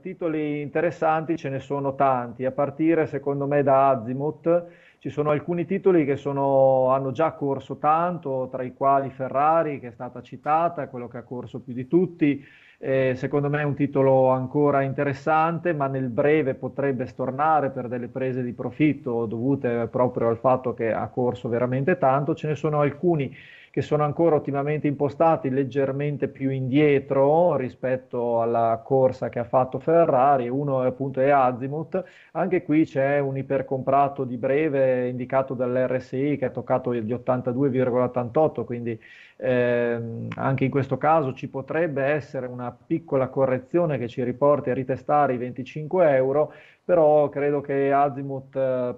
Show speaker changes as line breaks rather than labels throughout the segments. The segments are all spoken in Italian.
Titoli interessanti ce ne sono tanti, a partire secondo me da Azimuth, ci sono alcuni titoli che sono, hanno già corso tanto, tra i quali Ferrari che è stata citata, quello che ha corso più di tutti. Eh, secondo me è un titolo ancora interessante, ma nel breve potrebbe stornare per delle prese di profitto dovute proprio al fatto che ha corso veramente tanto. Ce ne sono alcuni che sono ancora ottimamente impostati, leggermente più indietro rispetto alla corsa che ha fatto Ferrari. Uno appunto è Azimuth. Anche qui c'è un ipercomprato di breve indicato dall'RSI che ha toccato gli 82,88, quindi ehm, anche in questo caso ci potrebbe essere una piccola correzione che ci riporti a ritestare i 25 euro, però credo che Azimut... Eh,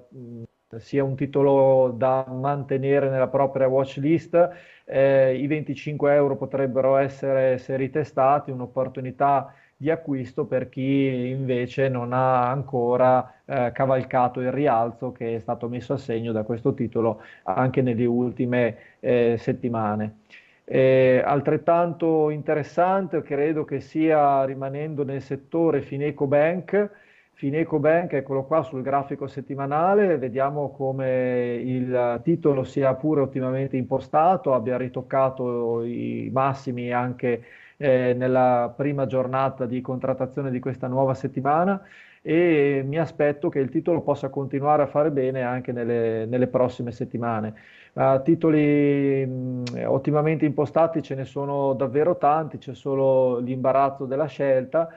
sia un titolo da mantenere nella propria watch list, eh, i 25 euro potrebbero essere, se ritestati, un'opportunità di acquisto per chi invece non ha ancora eh, cavalcato il rialzo che è stato messo a segno da questo titolo anche nelle ultime eh, settimane. Eh, altrettanto interessante credo che sia rimanendo nel settore Fineco Bank Fineco Bank, eccolo qua sul grafico settimanale, vediamo come il titolo sia pure ottimamente impostato, abbia ritoccato i massimi anche eh, nella prima giornata di contrattazione di questa nuova settimana e mi aspetto che il titolo possa continuare a fare bene anche nelle, nelle prossime settimane. Uh, titoli mh, mm, ottimamente impostati ce ne sono davvero tanti, c'è solo l'imbarazzo della scelta.